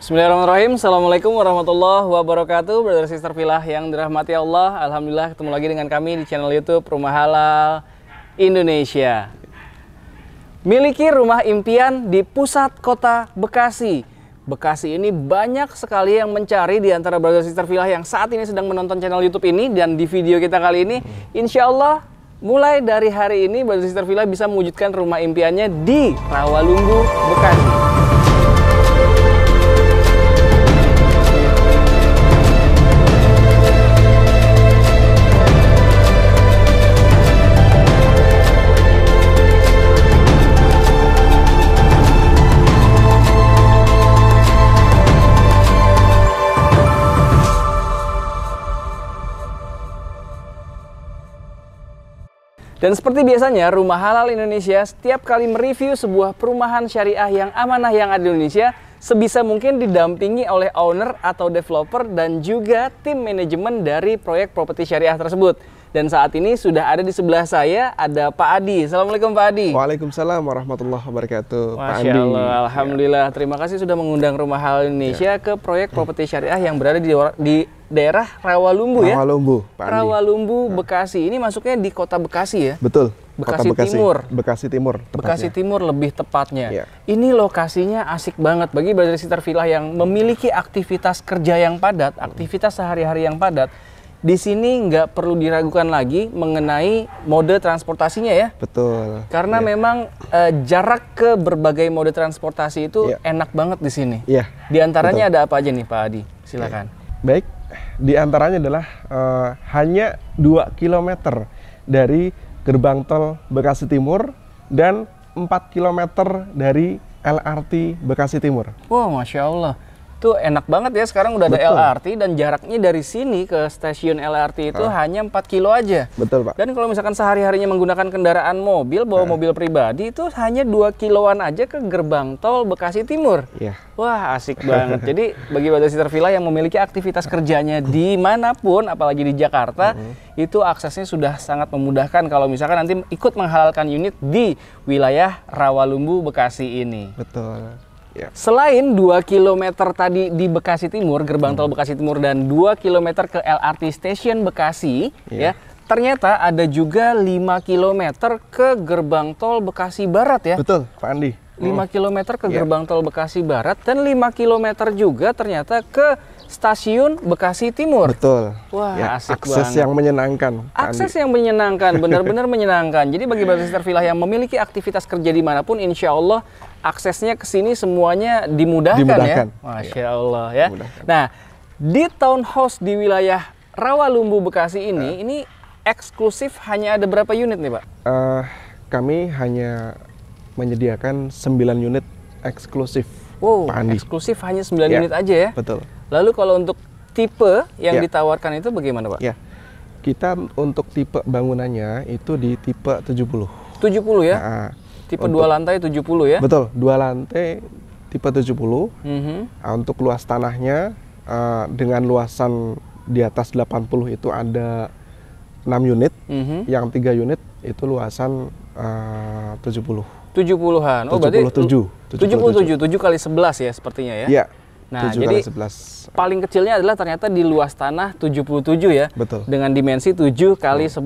Bismillahirrahmanirrahim. Assalamualaikum warahmatullahi wabarakatuh. Brother Sister Vilah yang dirahmati Allah. Alhamdulillah ketemu lagi dengan kami di channel YouTube Rumah Halal Indonesia. Miliki rumah impian di pusat kota Bekasi. Bekasi ini banyak sekali yang mencari di antara Brother Sister Vilah yang saat ini sedang menonton channel YouTube ini dan di video kita kali ini, insya Allah mulai dari hari ini Brother Sister Vilah bisa mewujudkan rumah impiannya di Rawalumbu, Bekasi. Dan seperti biasanya, Rumah Halal Indonesia setiap kali mereview sebuah perumahan syariah yang amanah yang ada di Indonesia, sebisa mungkin didampingi oleh owner atau developer dan juga tim manajemen dari proyek properti syariah tersebut. Dan saat ini sudah ada di sebelah saya ada Pak Adi. Assalamualaikum Pak Adi. Waalaikumsalam warahmatullahi wabarakatuh. Masya Pak Adi. Allah, ya. Alhamdulillah. Ya. Terima kasih sudah mengundang Rumah Hal Indonesia ya. ke proyek properti syariah yang berada di, di daerah Rawalumbu, ya. Rawalumbu, Pak Andi. Rawalumbu, ya. Bekasi. Ini masuknya di kota Bekasi ya. Betul. Bekasi, Kota Bekasi Timur. Bekasi Timur. Tepatnya. Bekasi Timur lebih tepatnya. Ya. Ini lokasinya asik banget bagi Brother Sister Villa yang memiliki aktivitas kerja yang padat, aktivitas sehari-hari yang padat di sini nggak perlu diragukan lagi mengenai mode transportasinya ya. Betul. Karena yeah. memang uh, jarak ke berbagai mode transportasi itu yeah. enak banget di sini. Iya. Yeah. Di antaranya Betul. ada apa aja nih Pak Adi? Silakan. Okay. Iya. Baik. Di antaranya adalah uh, hanya 2 km dari gerbang tol Bekasi Timur dan 4 km dari LRT Bekasi Timur. Wah, wow, masya Allah. Itu enak banget ya sekarang udah Betul. ada LRT dan jaraknya dari sini ke stasiun LRT itu ah. hanya 4 kilo aja. Betul, Pak. Dan kalau misalkan sehari-harinya menggunakan kendaraan mobil, bawa ah. mobil pribadi itu hanya 2 kiloan aja ke gerbang tol Bekasi Timur. Yeah. Wah, asik banget. Jadi bagi Badan Villa yang memiliki aktivitas kerjanya dimanapun, apalagi di Jakarta, mm -hmm. itu aksesnya sudah sangat memudahkan kalau misalkan nanti ikut menghalalkan unit di wilayah Rawalumbu Bekasi ini. Betul. Iya. Selain 2 km tadi di Bekasi Timur, gerbang hmm. tol Bekasi Timur dan 2 km ke LRT Station Bekasi, yeah. ya. Ternyata ada juga 5 km ke gerbang tol Bekasi Barat ya. Betul, Pak Andi. 5 hmm. km ke yeah. gerbang tol Bekasi Barat dan 5 km juga ternyata ke stasiun Bekasi Timur. Betul. Wah, ya, asik akses banget. yang menyenangkan. Akses yang menyenangkan, benar-benar menyenangkan. Jadi bagi bagi yang memiliki aktivitas kerja dimanapun, insya Allah aksesnya ke sini semuanya dimudahkan, ya? dimudahkan ya. Masya Allah ya. Dimudahkan. Nah, di townhouse di wilayah Rawalumbu Bekasi ini, uh, ini eksklusif hanya ada berapa unit nih Pak? Uh, kami hanya menyediakan 9 unit eksklusif. Wow, Pandi. eksklusif hanya 9 yeah, unit aja ya? Betul. Lalu kalau untuk tipe yang yeah. ditawarkan itu bagaimana Pak? Yeah. Kita untuk tipe bangunannya itu di tipe 70. 70 ya? Nah, Tipe untuk, dua lantai 70 ya? Betul, dua lantai tipe 70. Mm -hmm. nah, untuk luas tanahnya uh, dengan luasan di atas 80 itu ada 6 unit, mm -hmm. yang 3 unit itu luasan uh, 70. 70-an. Oh, 77. 77. 77 7 kali 11 ya sepertinya ya. Iya. Nah, 7 jadi 11. paling kecilnya adalah ternyata di luas tanah 77 ya. Betul. Dengan dimensi 7 kali hmm.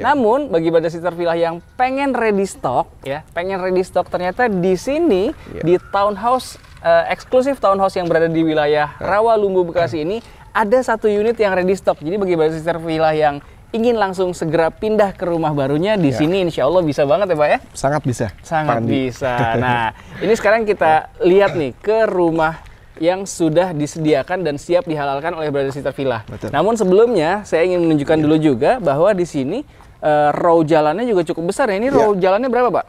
11. Yeah. Namun bagi badan sitar villa yang pengen ready stock ya, pengen ready stock ternyata di sini yeah. di townhouse uh, eksklusif townhouse yang berada di wilayah ya. rawa Lumbu Bekasi hmm. ini ada satu unit yang ready stock. Jadi bagi badan sitar villa yang ingin langsung segera pindah ke rumah barunya di ya. sini insya Allah bisa banget ya Pak ya? Sangat bisa. Sangat Pandi. bisa. Nah ini sekarang kita lihat nih ke rumah yang sudah disediakan dan siap dihalalkan oleh Brother Sister Villa. Betul. Namun sebelumnya saya ingin menunjukkan ya. dulu juga bahwa di sini uh, row jalannya juga cukup besar ya. Ini ya. row jalannya berapa, Pak?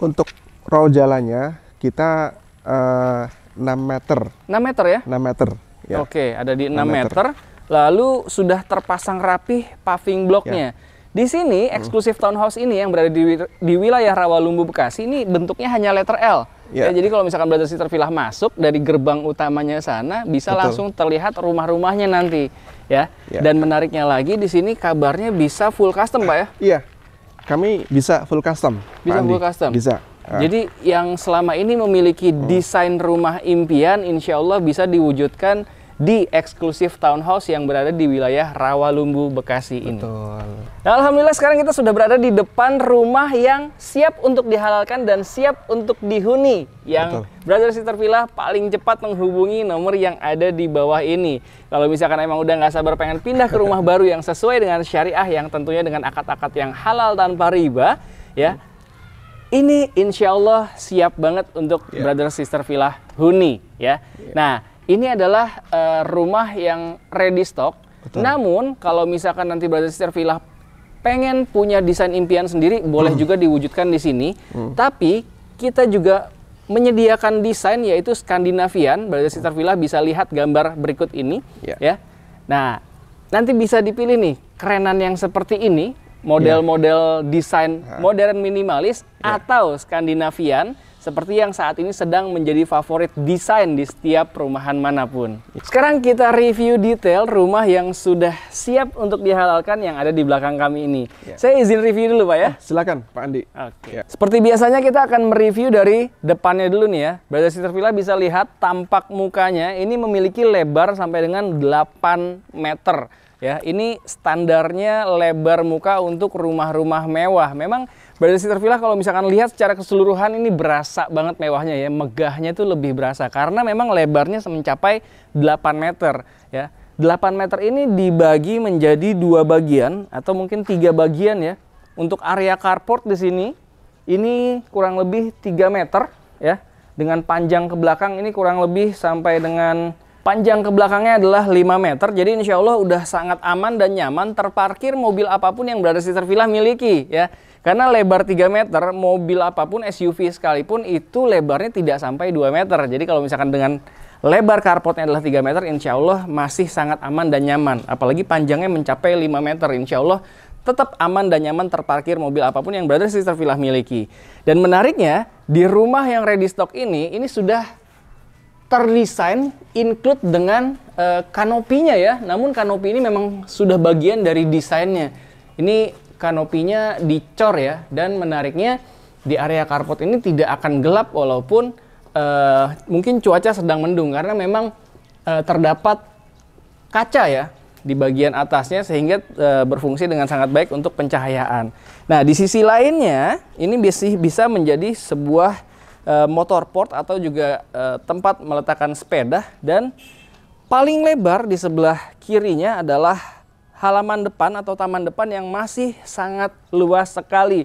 Untuk row jalannya kita uh, eh, 6 meter. 6 meter ya? 6 meter. Ya. Oke, ada di 6, 6 meter. meter. Lalu sudah terpasang rapih paving bloknya. Ya. Di sini hmm. eksklusif townhouse ini yang berada di, di wilayah Rawalumbu Bekasi ini bentuknya hanya letter L Ya. Ya, jadi kalau misalkan Brother Sister Villa masuk dari gerbang utamanya sana bisa Betul. langsung terlihat rumah-rumahnya nanti, ya. ya. Dan menariknya lagi di sini kabarnya bisa full custom, Pak ya? Iya. Kami bisa full custom. Bisa full custom. Bisa. Ah. Jadi yang selama ini memiliki hmm. desain rumah impian, insya Allah bisa diwujudkan di eksklusif townhouse yang berada di wilayah Rawalumbu, Bekasi ini. Nah, Alhamdulillah sekarang kita sudah berada di depan rumah yang siap untuk dihalalkan dan siap untuk dihuni. Yang Brother Sister Villa paling cepat menghubungi nomor yang ada di bawah ini. Kalau misalkan emang udah nggak sabar pengen pindah ke rumah baru yang sesuai dengan syariah yang tentunya dengan akad-akad yang halal tanpa riba, ya. Ini insya Allah siap banget untuk yeah. Brother Sister Villa huni ya. Yeah. Nah, ini adalah uh, rumah yang ready stock. Betul. Namun kalau misalkan nanti Brother Sister Villa pengen punya desain impian sendiri, boleh hmm. juga diwujudkan di sini. Hmm. Tapi kita juga menyediakan desain yaitu Skandinavian. Brother Sister Villa bisa lihat gambar berikut ini Ya. ya. Nah, nanti bisa dipilih nih kerenan yang seperti ini, model-model ya. desain ya. modern minimalis yeah. atau Skandinavian seperti yang saat ini sedang menjadi favorit desain di setiap perumahan manapun. Sekarang kita review detail rumah yang sudah siap untuk dihalalkan yang ada di belakang kami ini. Ya. Saya izin review dulu Pak ya. Eh, silakan Pak Andi. Oke. Ya. Seperti biasanya kita akan mereview dari depannya dulu nih ya. Brother Sister Villa bisa lihat tampak mukanya ini memiliki lebar sampai dengan 8 meter. Ya, ini standarnya lebar muka untuk rumah-rumah mewah. Memang Brother Sister Villa kalau misalkan lihat secara keseluruhan ini berasa banget mewahnya ya, megahnya itu lebih berasa karena memang lebarnya mencapai 8 meter ya. 8 meter ini dibagi menjadi dua bagian atau mungkin tiga bagian ya. Untuk area carport di sini ini kurang lebih 3 meter ya. Dengan panjang ke belakang ini kurang lebih sampai dengan panjang ke belakangnya adalah 5 meter. Jadi insya Allah udah sangat aman dan nyaman terparkir mobil apapun yang berada di Sister Villa miliki ya. Karena lebar 3 meter, mobil apapun SUV sekalipun itu lebarnya tidak sampai 2 meter. Jadi kalau misalkan dengan lebar karpotnya adalah 3 meter, insya Allah masih sangat aman dan nyaman. Apalagi panjangnya mencapai 5 meter, insya Allah tetap aman dan nyaman terparkir mobil apapun yang Brother Sister Villa miliki. Dan menariknya, di rumah yang ready stock ini, ini sudah terdesain include dengan uh, kanopinya ya. Namun kanopi ini memang sudah bagian dari desainnya. Ini kanopinya dicor ya dan menariknya di area carport ini tidak akan gelap walaupun uh, mungkin cuaca sedang mendung karena memang uh, terdapat kaca ya di bagian atasnya sehingga uh, berfungsi dengan sangat baik untuk pencahayaan. Nah, di sisi lainnya ini bisa menjadi sebuah uh, motor port atau juga uh, tempat meletakkan sepeda dan paling lebar di sebelah kirinya adalah halaman depan atau taman depan yang masih sangat luas sekali.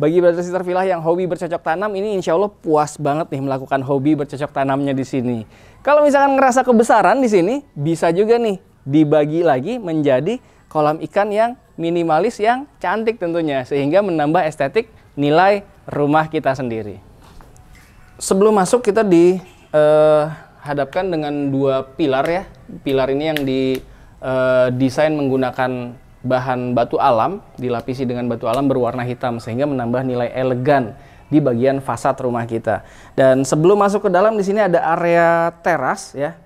Bagi brother sister villa yang hobi bercocok tanam ini insya Allah puas banget nih melakukan hobi bercocok tanamnya di sini. Kalau misalkan ngerasa kebesaran di sini bisa juga nih dibagi lagi menjadi kolam ikan yang minimalis yang cantik tentunya sehingga menambah estetik nilai rumah kita sendiri. Sebelum masuk kita dihadapkan eh, dengan dua pilar ya. Pilar ini yang di Eh, desain menggunakan bahan batu alam dilapisi dengan batu alam berwarna hitam sehingga menambah nilai elegan di bagian fasad rumah kita. Dan sebelum masuk ke dalam di sini ada area teras ya.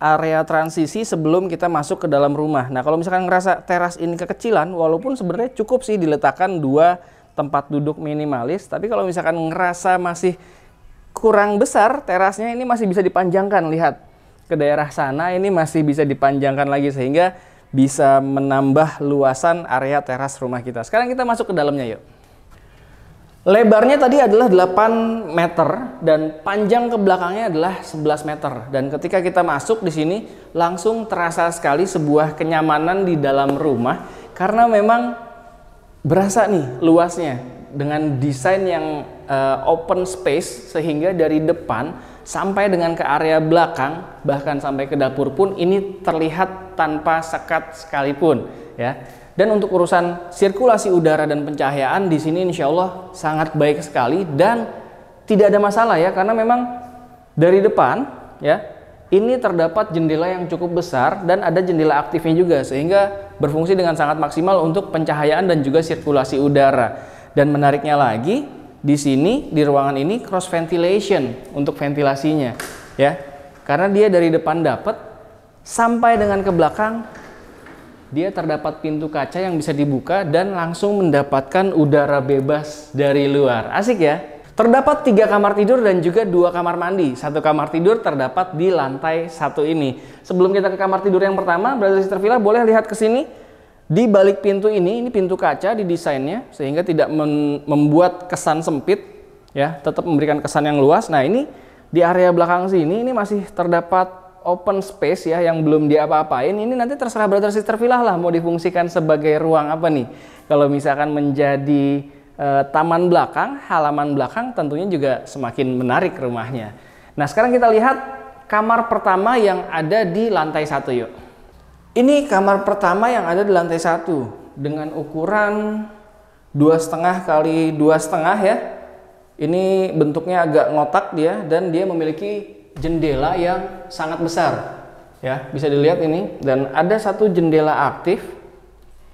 Area transisi sebelum kita masuk ke dalam rumah. Nah, kalau misalkan ngerasa teras ini kekecilan walaupun sebenarnya cukup sih diletakkan dua tempat duduk minimalis, tapi kalau misalkan ngerasa masih kurang besar terasnya ini masih bisa dipanjangkan lihat ke daerah sana ini masih bisa dipanjangkan lagi sehingga bisa menambah luasan area teras rumah kita. Sekarang kita masuk ke dalamnya yuk. Lebarnya tadi adalah 8 meter dan panjang ke belakangnya adalah 11 meter. Dan ketika kita masuk di sini langsung terasa sekali sebuah kenyamanan di dalam rumah karena memang berasa nih luasnya dengan desain yang uh, open space sehingga dari depan sampai dengan ke area belakang bahkan sampai ke dapur pun ini terlihat tanpa sekat sekalipun ya dan untuk urusan sirkulasi udara dan pencahayaan di sini insya Allah sangat baik sekali dan tidak ada masalah ya karena memang dari depan ya ini terdapat jendela yang cukup besar dan ada jendela aktifnya juga sehingga berfungsi dengan sangat maksimal untuk pencahayaan dan juga sirkulasi udara dan menariknya lagi di sini di ruangan ini cross ventilation untuk ventilasinya ya karena dia dari depan dapat sampai dengan ke belakang dia terdapat pintu kaca yang bisa dibuka dan langsung mendapatkan udara bebas dari luar asik ya terdapat tiga kamar tidur dan juga dua kamar mandi satu kamar tidur terdapat di lantai satu ini sebelum kita ke kamar tidur yang pertama Brother Sister Villa boleh lihat ke sini di balik pintu ini, ini pintu kaca di desainnya sehingga tidak membuat kesan sempit ya, tetap memberikan kesan yang luas. Nah, ini di area belakang sini ini masih terdapat open space ya yang belum diapa-apain. Ini nanti terserah brother sister villa lah mau difungsikan sebagai ruang apa nih. Kalau misalkan menjadi e, taman belakang, halaman belakang tentunya juga semakin menarik rumahnya. Nah, sekarang kita lihat kamar pertama yang ada di lantai satu yuk. Ini kamar pertama yang ada di lantai satu dengan ukuran dua setengah kali dua setengah ya. Ini bentuknya agak ngotak dia dan dia memiliki jendela yang sangat besar. Ya, bisa dilihat ini dan ada satu jendela aktif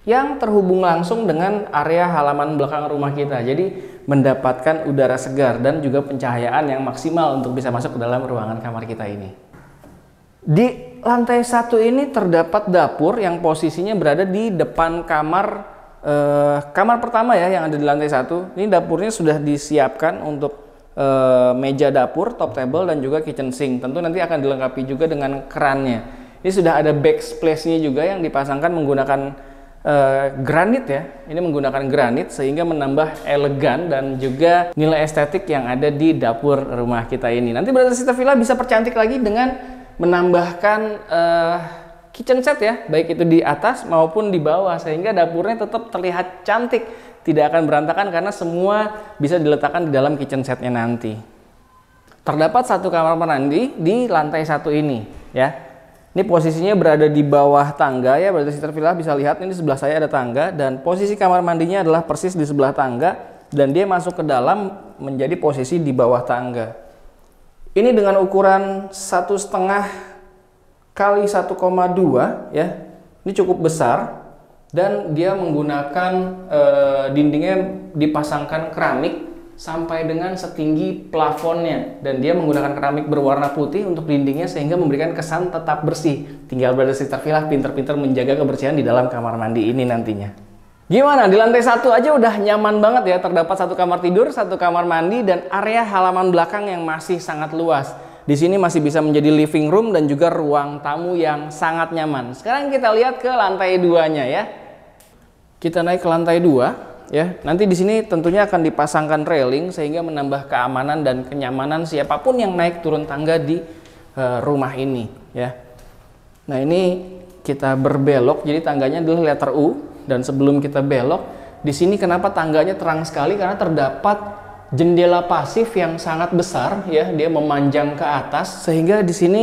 yang terhubung langsung dengan area halaman belakang rumah kita. Jadi mendapatkan udara segar dan juga pencahayaan yang maksimal untuk bisa masuk ke dalam ruangan kamar kita ini. Di lantai satu ini terdapat dapur yang posisinya berada di depan kamar eh, kamar pertama ya yang ada di lantai satu. Ini dapurnya sudah disiapkan untuk eh, meja dapur, top table dan juga kitchen sink. Tentu nanti akan dilengkapi juga dengan kerannya. Ini sudah ada backsplashnya juga yang dipasangkan menggunakan eh, granit ya. Ini menggunakan granit sehingga menambah elegan dan juga nilai estetik yang ada di dapur rumah kita ini. Nanti berarti Sita Villa bisa percantik lagi dengan menambahkan uh, kitchen set ya, baik itu di atas maupun di bawah sehingga dapurnya tetap terlihat cantik, tidak akan berantakan karena semua bisa diletakkan di dalam kitchen setnya nanti. Terdapat satu kamar mandi di lantai satu ini ya. Ini posisinya berada di bawah tangga ya, berarti sister villa bisa lihat ini sebelah saya ada tangga dan posisi kamar mandinya adalah persis di sebelah tangga dan dia masuk ke dalam menjadi posisi di bawah tangga. Ini dengan ukuran satu setengah kali 1,2 ya. Ini cukup besar dan dia menggunakan e, dindingnya dipasangkan keramik sampai dengan setinggi plafonnya dan dia menggunakan keramik berwarna putih untuk dindingnya sehingga memberikan kesan tetap bersih. Tinggal berada sekitar Villa pinter-pinter menjaga kebersihan di dalam kamar mandi ini nantinya. Gimana? Di lantai satu aja udah nyaman banget ya. Terdapat satu kamar tidur, satu kamar mandi, dan area halaman belakang yang masih sangat luas. Di sini masih bisa menjadi living room dan juga ruang tamu yang sangat nyaman. Sekarang kita lihat ke lantai duanya ya. Kita naik ke lantai dua ya. Nanti di sini tentunya akan dipasangkan railing sehingga menambah keamanan dan kenyamanan siapapun yang naik turun tangga di uh, rumah ini ya. Nah ini kita berbelok jadi tangganya adalah letter U dan sebelum kita belok, di sini kenapa tangganya terang sekali karena terdapat jendela pasif yang sangat besar ya, dia memanjang ke atas sehingga di sini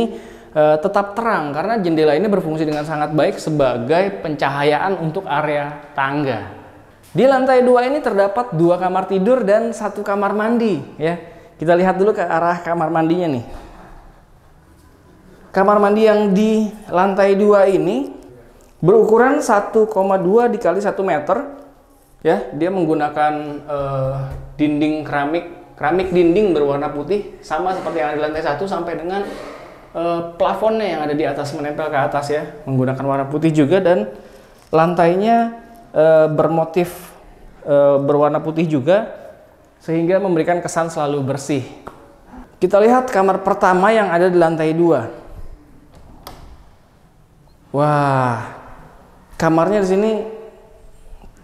e, tetap terang karena jendela ini berfungsi dengan sangat baik sebagai pencahayaan untuk area tangga. Di lantai dua ini terdapat dua kamar tidur dan satu kamar mandi ya. Kita lihat dulu ke arah kamar mandinya nih. Kamar mandi yang di lantai dua ini berukuran 1,2 dikali 1 meter ya dia menggunakan uh, dinding keramik keramik dinding berwarna putih sama seperti yang ada di lantai 1 sampai dengan uh, plafonnya yang ada di atas menempel ke atas ya menggunakan warna putih juga dan lantainya uh, bermotif uh, berwarna putih juga sehingga memberikan kesan selalu bersih kita lihat kamar pertama yang ada di lantai 2 Wah, Kamarnya di sini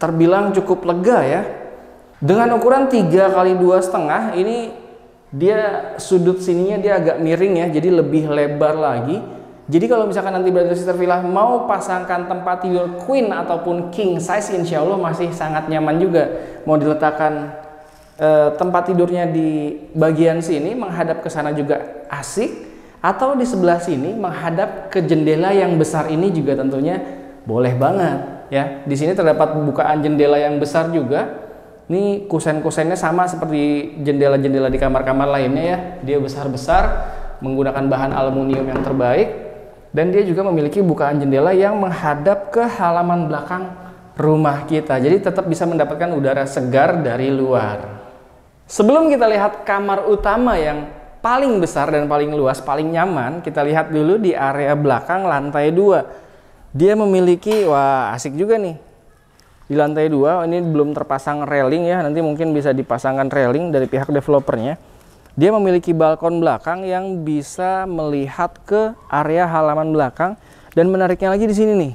terbilang cukup lega ya. Dengan ukuran 3 kali dua setengah ini dia sudut sininya dia agak miring ya, jadi lebih lebar lagi. Jadi kalau misalkan nanti brother sister villa mau pasangkan tempat tidur queen ataupun king size insya Allah masih sangat nyaman juga. Mau diletakkan eh, tempat tidurnya di bagian sini menghadap ke sana juga asik atau di sebelah sini menghadap ke jendela yang besar ini juga tentunya boleh banget ya. Di sini terdapat bukaan jendela yang besar juga. Ini kusen-kusennya sama seperti jendela-jendela di kamar-kamar lainnya ya. Dia besar-besar menggunakan bahan aluminium yang terbaik dan dia juga memiliki bukaan jendela yang menghadap ke halaman belakang rumah kita. Jadi tetap bisa mendapatkan udara segar dari luar. Sebelum kita lihat kamar utama yang paling besar dan paling luas, paling nyaman, kita lihat dulu di area belakang lantai 2 dia memiliki wah asik juga nih di lantai dua ini belum terpasang railing ya nanti mungkin bisa dipasangkan railing dari pihak developernya dia memiliki balkon belakang yang bisa melihat ke area halaman belakang dan menariknya lagi di sini nih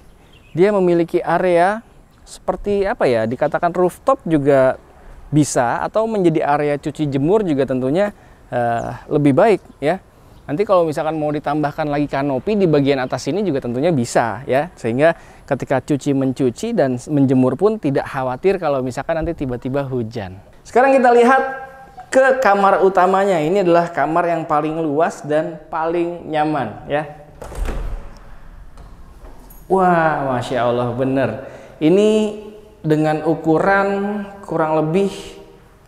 dia memiliki area seperti apa ya dikatakan rooftop juga bisa atau menjadi area cuci jemur juga tentunya uh, lebih baik ya Nanti kalau misalkan mau ditambahkan lagi kanopi di bagian atas ini juga tentunya bisa ya. Sehingga ketika cuci mencuci dan menjemur pun tidak khawatir kalau misalkan nanti tiba-tiba hujan. Sekarang kita lihat ke kamar utamanya. Ini adalah kamar yang paling luas dan paling nyaman ya. Wah, Masya Allah bener. Ini dengan ukuran kurang lebih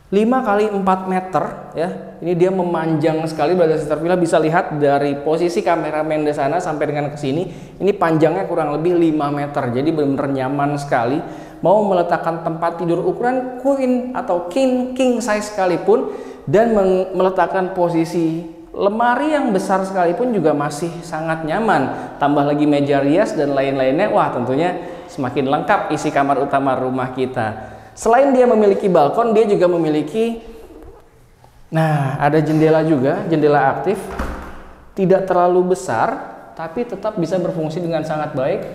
5 kali 4 meter ya. Ini dia memanjang sekali Brother Sister Villa bisa lihat dari posisi kameramen di sana sampai dengan ke sini. Ini panjangnya kurang lebih 5 meter. Jadi benar-benar nyaman sekali. Mau meletakkan tempat tidur ukuran queen atau king king size sekalipun dan meletakkan posisi lemari yang besar sekalipun juga masih sangat nyaman. Tambah lagi meja rias dan lain-lainnya. Wah, tentunya semakin lengkap isi kamar utama rumah kita. Selain dia memiliki balkon, dia juga memiliki Nah, ada jendela juga, jendela aktif. Tidak terlalu besar, tapi tetap bisa berfungsi dengan sangat baik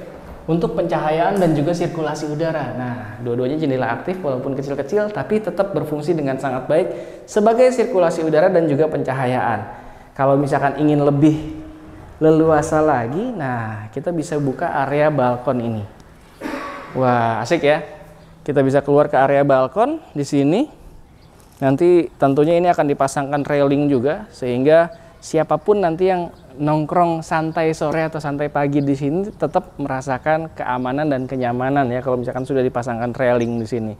untuk pencahayaan dan juga sirkulasi udara. Nah, dua-duanya jendela aktif walaupun kecil-kecil tapi tetap berfungsi dengan sangat baik sebagai sirkulasi udara dan juga pencahayaan. Kalau misalkan ingin lebih leluasa lagi, nah kita bisa buka area balkon ini. Wah, asik ya. Kita bisa keluar ke area balkon di sini. Nanti tentunya ini akan dipasangkan railing juga sehingga siapapun nanti yang nongkrong santai sore atau santai pagi di sini tetap merasakan keamanan dan kenyamanan ya kalau misalkan sudah dipasangkan railing di sini.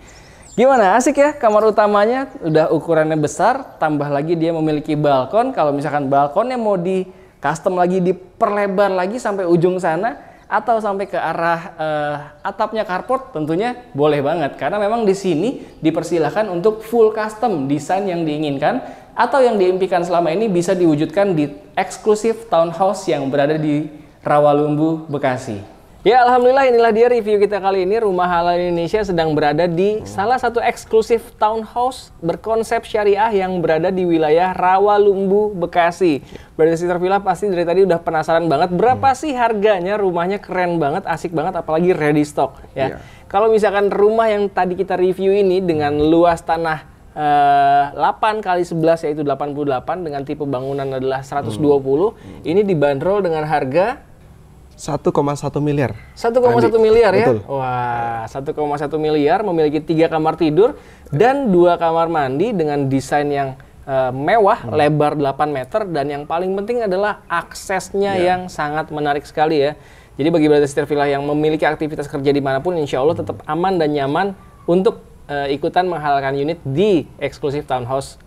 Gimana asik ya kamar utamanya udah ukurannya besar tambah lagi dia memiliki balkon kalau misalkan balkonnya mau di custom lagi diperlebar lagi sampai ujung sana atau sampai ke arah uh, atapnya carport tentunya boleh banget karena memang di sini dipersilahkan untuk full custom desain yang diinginkan atau yang diimpikan selama ini bisa diwujudkan di eksklusif townhouse yang berada di Rawalumbu, Bekasi. Ya, alhamdulillah inilah dia review kita kali ini. Rumah halal Indonesia sedang berada di salah satu eksklusif townhouse berkonsep syariah yang berada di wilayah Rawalumbu, Bekasi. Berarti Sister Villa pasti dari tadi udah penasaran banget berapa hmm. sih harganya? Rumahnya keren banget, asik banget apalagi ready stock ya. Yeah. Kalau misalkan rumah yang tadi kita review ini dengan luas tanah Uh, eh, 8 kali 11 yaitu 88 dengan tipe bangunan adalah 120 hmm. ini dibanderol dengan harga 1,1 miliar. 1,1 miliar ya? Betul. Wah, 1,1 miliar memiliki tiga kamar tidur dan dua kamar mandi dengan desain yang uh, mewah, hmm. lebar 8 meter dan yang paling penting adalah aksesnya yeah. yang sangat menarik sekali ya. Jadi bagi berada Sister Villa yang memiliki aktivitas kerja dimanapun, insya Allah tetap aman dan nyaman untuk uh, ikutan menghalalkan unit di eksklusif townhouse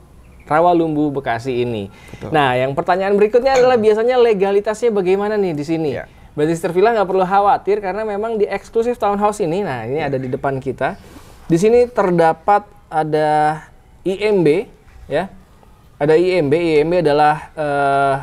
Rawalumbu Bekasi ini. Betul. Nah, yang pertanyaan berikutnya adalah biasanya legalitasnya bagaimana nih di sini? Yeah. Berarti Villa nggak perlu khawatir karena memang di eksklusif townhouse ini, nah ini iya. ada di depan kita. Di sini terdapat ada IMB, ya. Ada IMB. IMB adalah uh,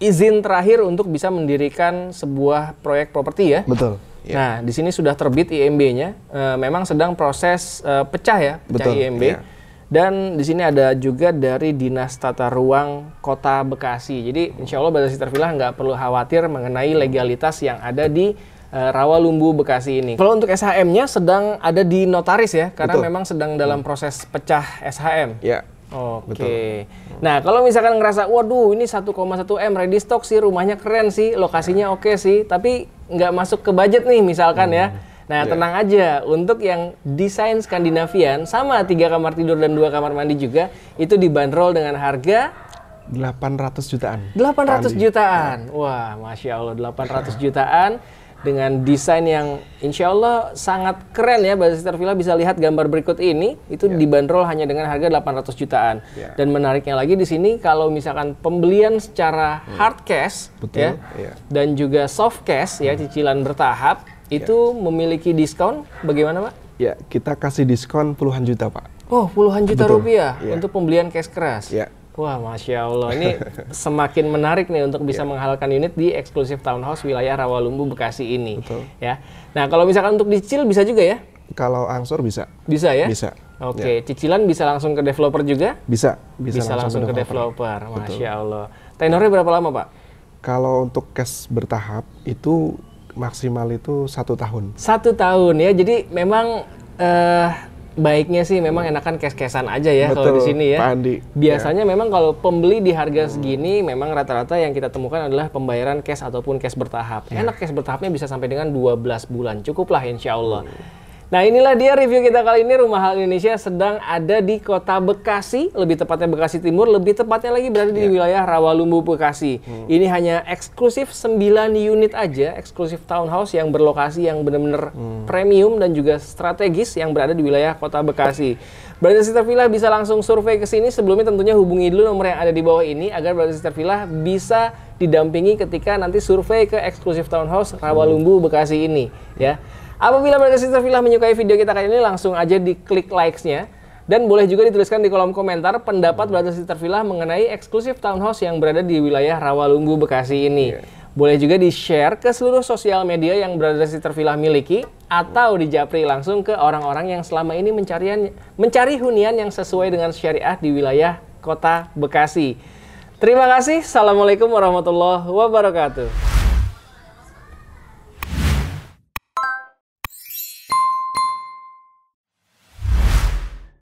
izin terakhir untuk bisa mendirikan sebuah proyek properti, ya. Betul. Iya. Nah, di sini sudah terbit IMB-nya. Uh, eh, memang sedang proses uh, pecah ya, pecah Betul. IMB. Yeah dan di sini ada juga dari Dinas Tata Ruang Kota Bekasi. Jadi insya Allah Badan Villa nggak perlu khawatir mengenai legalitas yang ada di eh, Rawa Lumbu Bekasi ini. Kalau untuk SHM-nya sedang ada di notaris ya, karena Betul. memang sedang dalam hmm. proses pecah SHM. Ya. Oke. Okay. Nah, kalau misalkan ngerasa, waduh ini 1,1 M ready stock sih, rumahnya keren sih, lokasinya oke okay sih, tapi nggak masuk ke budget nih misalkan ya. hmm. ya Nah, yeah. tenang aja, untuk yang desain Skandinavian sama tiga kamar tidur dan dua kamar mandi juga itu dibanderol dengan harga 800 jutaan. 800 ratus jutaan. Iya. Wah, Masya Allah 800 jutaan dengan desain yang insya Allah sangat keren ya Mbak Villa bisa lihat gambar berikut ini itu yeah. dibanderol hanya dengan harga 800 jutaan yeah. dan menariknya lagi di sini kalau misalkan pembelian secara hmm. hard cash Betul. ya yeah. dan juga soft cash ya cicilan bertahap itu ya. memiliki diskon bagaimana, Pak? Ya, kita kasih diskon puluhan juta, Pak. Oh, puluhan juta Betul. rupiah ya. untuk pembelian cash keras. Ya. Wah, masya Allah, ini semakin menarik nih untuk bisa ya. menghalalkan unit di eksklusif townhouse wilayah Rawalumbu Bekasi ini. Betul. Ya. Nah, kalau misalkan untuk dicicil bisa juga ya? Kalau angsur bisa. Bisa ya? Bisa. Oke, ya. cicilan bisa langsung ke developer juga? Bisa. Bisa, bisa langsung, langsung ke developer. developer. Masya Allah. Tenornya berapa lama, Pak? Kalau untuk cash bertahap itu maksimal itu satu tahun. Satu tahun ya, jadi memang uh, baiknya sih memang enakan kes-kesan aja ya kalau di sini ya. Pak Andi. Biasanya ya. memang kalau pembeli di harga segini, hmm. segini memang rata-rata yang kita temukan adalah pembayaran cash ataupun cash bertahap. Ya. Enak cash bertahapnya bisa sampai dengan 12 bulan, cukuplah insya Allah. Hmm. Nah inilah dia review kita kali ini Rumah Hal Indonesia sedang ada di kota Bekasi Lebih tepatnya Bekasi Timur Lebih tepatnya lagi berada di yeah. wilayah Rawalumbu Bekasi hmm. Ini hanya eksklusif 9 unit aja Eksklusif townhouse yang berlokasi yang benar-benar hmm. premium Dan juga strategis yang berada di wilayah kota Bekasi Brother Sister Villa bisa langsung survei ke sini Sebelumnya tentunya hubungi dulu nomor yang ada di bawah ini Agar Brother Sister Villa bisa didampingi ketika nanti survei ke eksklusif townhouse Rawalumbu Bekasi ini ya Apabila mereka Villa menyukai video kita kali ini, langsung aja diklik likes-nya. Dan boleh juga dituliskan di kolom komentar pendapat Brother Sister Villa mengenai eksklusif townhouse yang berada di wilayah Rawalumbu, Bekasi ini. Iya. Boleh juga di-share ke seluruh sosial media yang Brother Sister Villa miliki atau dijapri langsung ke orang-orang yang selama ini mencarian, mencari hunian yang sesuai dengan syariah di wilayah kota Bekasi. Terima kasih. Assalamualaikum warahmatullahi wabarakatuh.